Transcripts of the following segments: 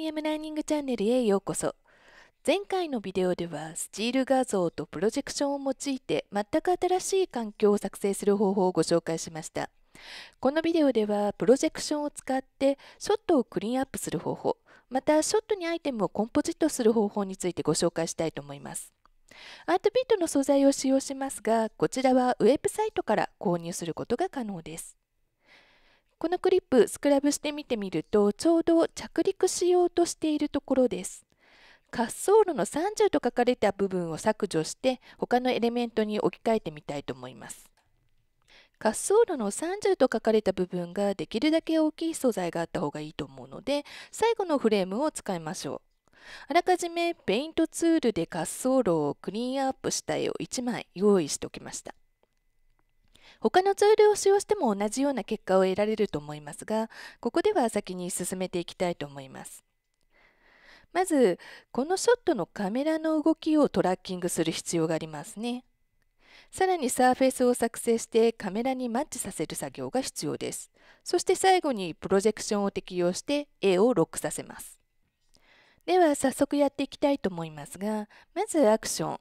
ミアムラーニングチャンネルへようこそ前回のビデオではスチール画像とプロジェクションを用いて全く新しい環境を作成する方法をご紹介しましたこのビデオではプロジェクションを使ってショットをクリーンアップする方法またショットにアイテムをコンポジットする方法についてご紹介したいと思いますアートビートの素材を使用しますがこちらはウェブサイトから購入することが可能ですこのクリップスクラブしてみてみるとちょうど着陸しようとしているところです滑走路の30と書かれた部分を削除して他のエレメントに置き換えてみたいと思います滑走路の30と書かれた部分ができるだけ大きい素材があった方がいいと思うので最後のフレームを使いましょうあらかじめペイントツールで滑走路をクリーンアップした絵を1枚用意しておきました他のツールを使用しても同じような結果を得られると思いますがここでは先に進めていきたいと思いますまずこのショットのカメラの動きをトラッキングする必要がありますねさらにサーフェスを作成してカメラにマッチさせる作業が必要です。そして最後にプロジェクションを適用して絵をロックさせます。では早速やっていきたいと思いますが、まずアクション。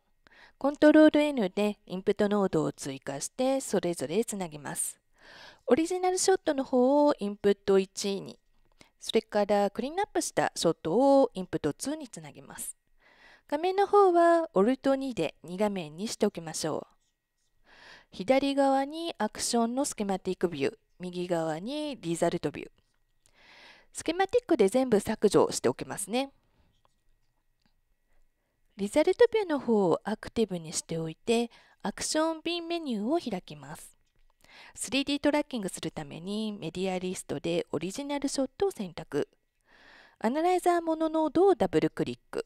コントロール N でインプットノードを追加してそれぞれつなぎます。オリジナルショットの方をインプット1に、それからクリーンアップしたショットをインプット2につなぎます。画面の方は Alt2 で2画面にしておきましょう。左側にアクションのスケマティックビュー、右側にリザルトビュー。スケマティックで全部削除しておきますね。リザルトビューの方をアクティブにしておいて、アクションビンメニューを開きます。3D トラッキングするためにメディアリストでオリジナルショットを選択。アナライザーものノードをダブルクリック。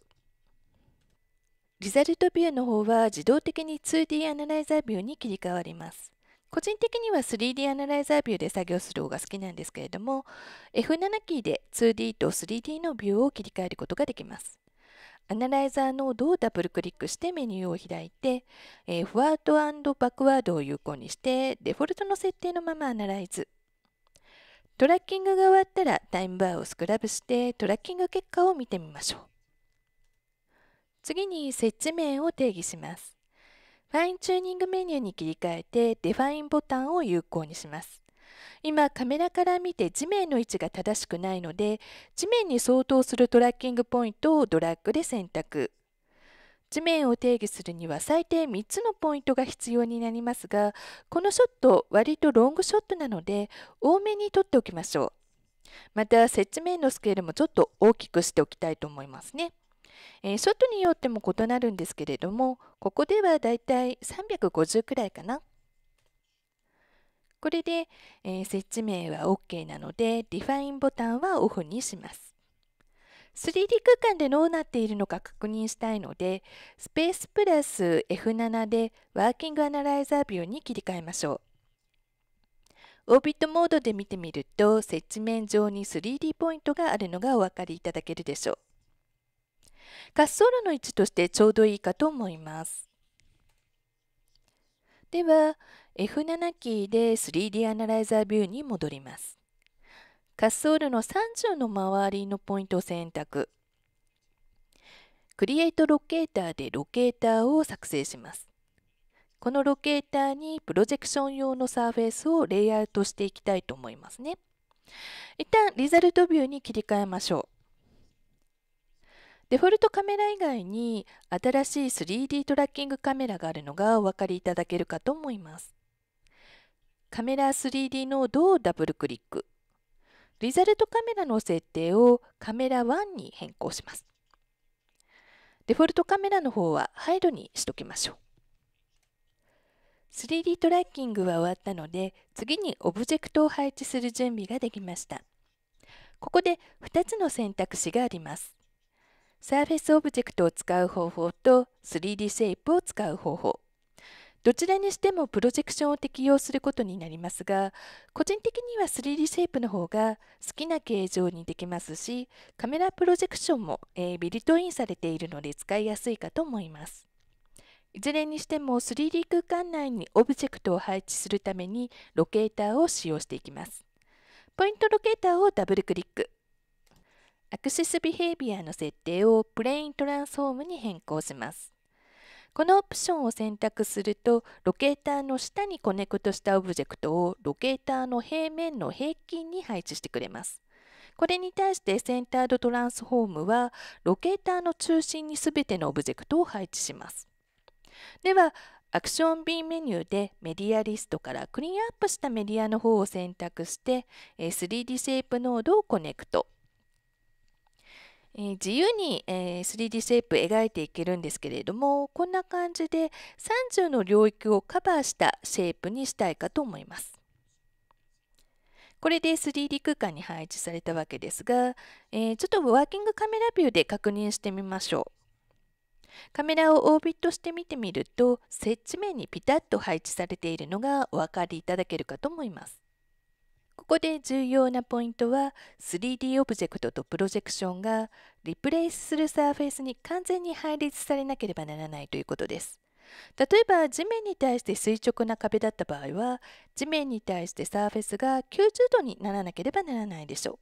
リザルトビューの方は自動的に 2D アナライザービューに切り替わります。個人的には 3D アナライザービューで作業する方が好きなんですけれども F7 キーで 2D と 3D のビューを切り替えることができます。アナライザーノードをダブルクリックしてメニューを開いて、えー、フォワードバックワードを有効にしてデフォルトの設定のままアナライズトラッキングが終わったらタイムバーをスクラブしてトラッキング結果を見てみましょう次に設置面を定義しますファインチューニングメニューに切り替えてデファインボタンを有効にします今カメラから見て地面の位置が正しくないので地面に相当するトラッキングポイントをドラッグで選択地面を定義するには最低3つのポイントが必要になりますがこのショット割とロングショットなので多めに撮っておきましょうまた接地面のスケールもちょっと大きくしておきたいと思いますねえー、ショットによっても異なるんですけれどもここではだいたい350くらいかなこれで、えー、設置名は OK なので Define ボタンはオフにします。3D 空間でどうなっているのか確認したいのでスペースプラス F7 でワーキングアナライザービューに切り替えましょう。オービットモードで見てみると設置面上に 3D ポイントがあるのがお分かりいただけるでしょう。滑走路の位置としてちょうどいいかと思います。では、F7 キーで 3D アナライザービューに戻ります。滑走路の30の周りのポイントを選択。クリエイトロケーターでロケーターを作成します。このロケーターにプロジェクション用のサーフェイスをレイアウトしていきたいと思いますね。一旦リザルトビューに切り替えましょう。デフォルトカメラ以外に新しい 3D トラッキングカメラがあるのがお分かりいただけるかと思います。カメラ 3D ノードをダブルクリック。リザルトカメラの設定をカメラ1に変更します。デフォルトカメラの方はハイドにしときましょう。3D トラッキングは終わったので、次にオブジェクトを配置する準備ができました。ここで2つの選択肢があります。サーフェスオブジェクトを使う方法と 3D シェイプを使う方法。どちらにしてもプロジェクションを適用することになりますが、個人的には 3D シェイプの方が好きな形状にできますし、カメラプロジェクションも、えー、ビルトインされているので使いやすいかと思います。いずれにしても 3D 空間内にオブジェクトを配置するためにロケーターを使用していきます。ポイントロケーターをダブルクリック。アクシスビヘイビアの設定をプレイントランスフォームに変更します。このオプションを選択するとロケーターの下にコネクトしたオブジェクトをロケーターの平面の平均に配置してくれます。これに対してセンタードトランスフォームはロケーターの中心に全てのオブジェクトを配置します。ではアクション B メニューでメディアリストからクリーンアップしたメディアの方を選択して 3D シェイプノードをコネクトえー、自由に、えー、3D シェイプ描いていけるんですけれどもこんな感じで30の領域をカバーしたシェイプにしたいかと思います。これで 3D 空間に配置されたわけですが、えー、ちょっとワーキングカメラビューで確認してみましょう。カメラをオービットして見てみると設置面にピタッと配置されているのがお分かりいただけるかと思います。ここで重要なポイントは 3D オブジェクトとプロジェクションがリプレイスするサーフェイスに完全に配列されなければならないということです。例えば地面に対して垂直な壁だった場合は地面に対してサーフェスが90度にならなければならないでしょう。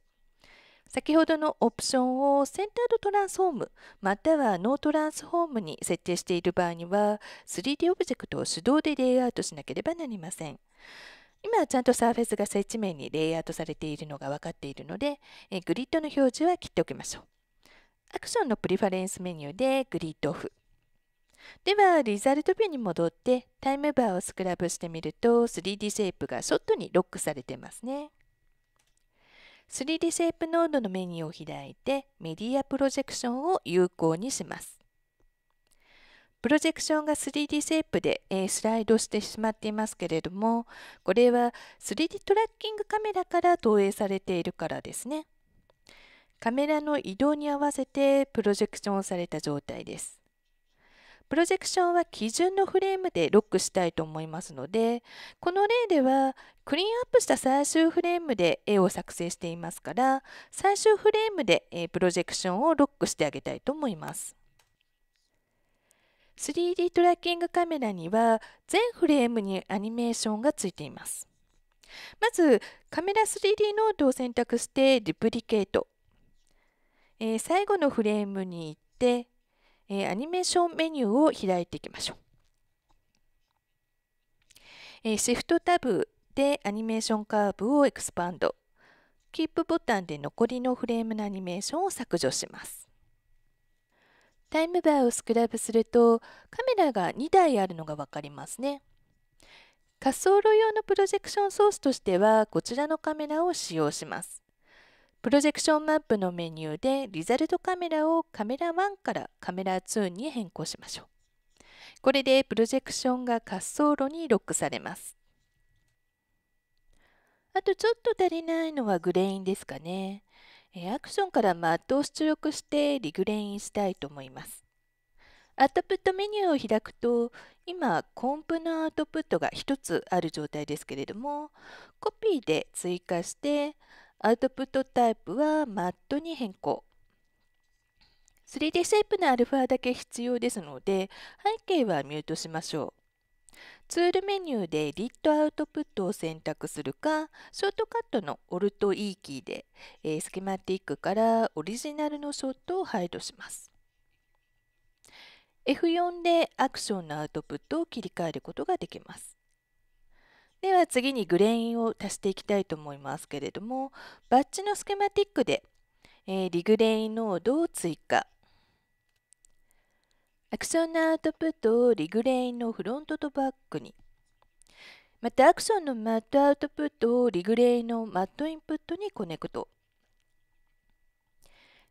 先ほどのオプションをセンタードトランスフォームまたはノートランスフォームに設定している場合には 3D オブジェクトを手動でレイアウトしなければなりません。今はちゃんとサーフェスが設置面にレイアウトされているのが分かっているので、えグリッドの表示は切っておきましょう。アクションのプリファレンスメニューでグリッドオフ。では、リザルトビューに戻ってタイムバーをスクラブしてみると 3D シェイプがショットにロックされてますね。3D シェイプノードのメニューを開いてメディアプロジェクションを有効にします。プロジェクションが 3D セープで、えスライドしてしまっていますけれどもこれは 3D トラッキングカメラから投影されているからですねカメラの移動に合わせてプロジェクションされた状態ですプロジェクションは基準のフレームでロックしたいと思いますのでこの例ではクリーンアップした最終フレームで絵を作成していますから最終フレームでプロジェクションをロックしてあげたいと思います。3D トラッキングカメラには全フレームにアニメーションがついています。まずカメラ 3D ノートを選択してデュプリケート、えー、最後のフレームに行って、えー、アニメーションメニューを開いていきましょう、えー、シフトタブでアニメーションカーブをエクスパンドキープボタンで残りのフレームのアニメーションを削除しますタイムバーをスクラブするとカメラが2台あるのが分かりますね。滑走路用のプロジェクションソースとしてはこちらのカメラを使用します。プロジェクションマップのメニューでリザルトカメラをカメラ1からカメラ2に変更しましょう。これでプロジェクションが滑走路にロックされます。あとちょっと足りないのはグレインですかね。アクションからマットを出力してリグレインしたいと思います。アウトプットメニューを開くと今コンプのアウトプットが1つある状態ですけれどもコピーで追加してアウトプットタイプはマットに変更 3D シェイプのアルファだけ必要ですので背景はミュートしましょうツールメニューでリットアウトプットを選択するか、ショートカットの Alt-E キーで、えー、スキマティックからオリジナルのショットを排除します。F4 でアクションのアウトプットを切り替えることができます。では次にグレインを足していきたいと思いますけれども、バッチのスキマティックで、えー、リグレインノードを追加。アクションのアウトプットをリグレインのフロントとバックに。また、アクションのマットアウトプットをリグレイのマットインプットにコネクト。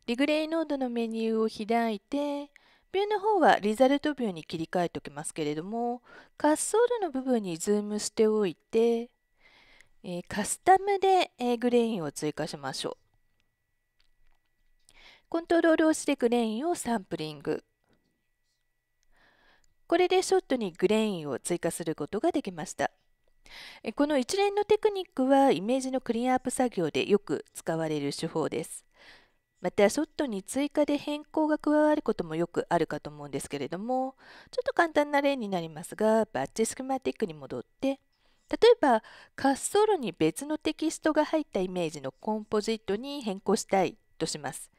リグレイノードのメニューを開いて、ビューの方はリザルトビューに切り替えておきますけれども、滑走路の部分にズームしておいて、えカスタムで、えグレインを追加しましょう。コントロールをしてグレインをサンプリング。これでショットにグレインを追加することができました。この一連のテクニックはイメージのクリーンアップ作業でよく使われる手法です。またショットに追加で変更が加わることもよくあるかと思うんですけれどもちょっと簡単な例になりますがバッチスキマティックに戻って例えば滑走路に別のテキストが入ったイメージのコンポジットに変更したいとします。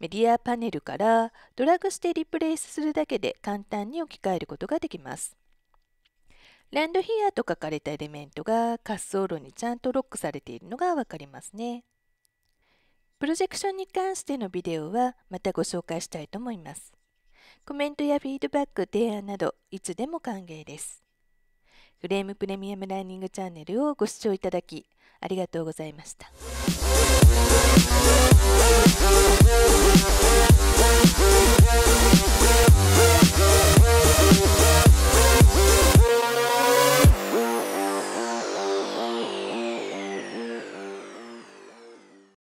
メディアパネルからドラッグしてリプレイスするだけで簡単に置き換えることができます。ランドヒアと書かれたエレメントが滑走路にちゃんとロックされているのがわかりますね。プロジェクションに関してのビデオはまたご紹介したいと思います。コメントやフィードバック、提案などいつでも歓迎です。フレームプレミアムランニングチャンネルをご視聴いただきありがとうございました。Thank